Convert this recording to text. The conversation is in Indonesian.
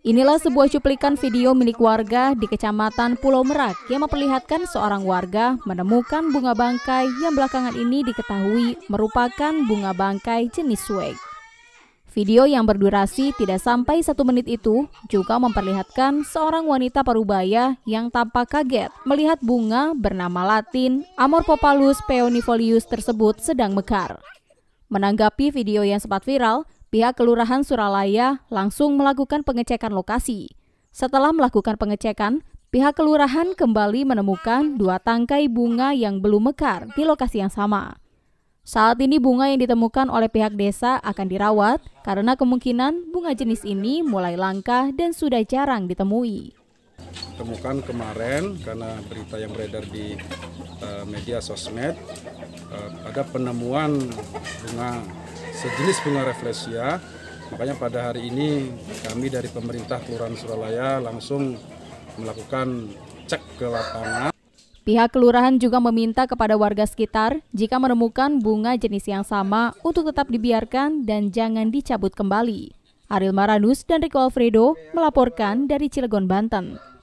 Inilah sebuah cuplikan video milik warga di Kecamatan Pulau Merak yang memperlihatkan seorang warga menemukan bunga bangkai yang belakangan ini diketahui merupakan bunga bangkai jenis swag. Video yang berdurasi tidak sampai satu menit itu juga memperlihatkan seorang wanita parubaya yang tampak kaget melihat bunga bernama latin Amorpopalus peonifolius tersebut sedang mekar. Menanggapi video yang sempat viral, pihak Kelurahan Suralaya langsung melakukan pengecekan lokasi. Setelah melakukan pengecekan, pihak Kelurahan kembali menemukan dua tangkai bunga yang belum mekar di lokasi yang sama. Saat ini bunga yang ditemukan oleh pihak desa akan dirawat karena kemungkinan bunga jenis ini mulai langka dan sudah jarang ditemui. Temukan kemarin karena berita yang beredar di uh, media sosmed uh, ada penemuan bunga sejenis bunga refleksia. Makanya pada hari ini kami dari pemerintah Kelurahan Suralaya langsung melakukan cek ke lapangan. Pihak kelurahan juga meminta kepada warga sekitar jika menemukan bunga jenis yang sama untuk tetap dibiarkan dan jangan dicabut kembali. Aril Maranus dan Rico Alfredo melaporkan dari Cilegon, Banten.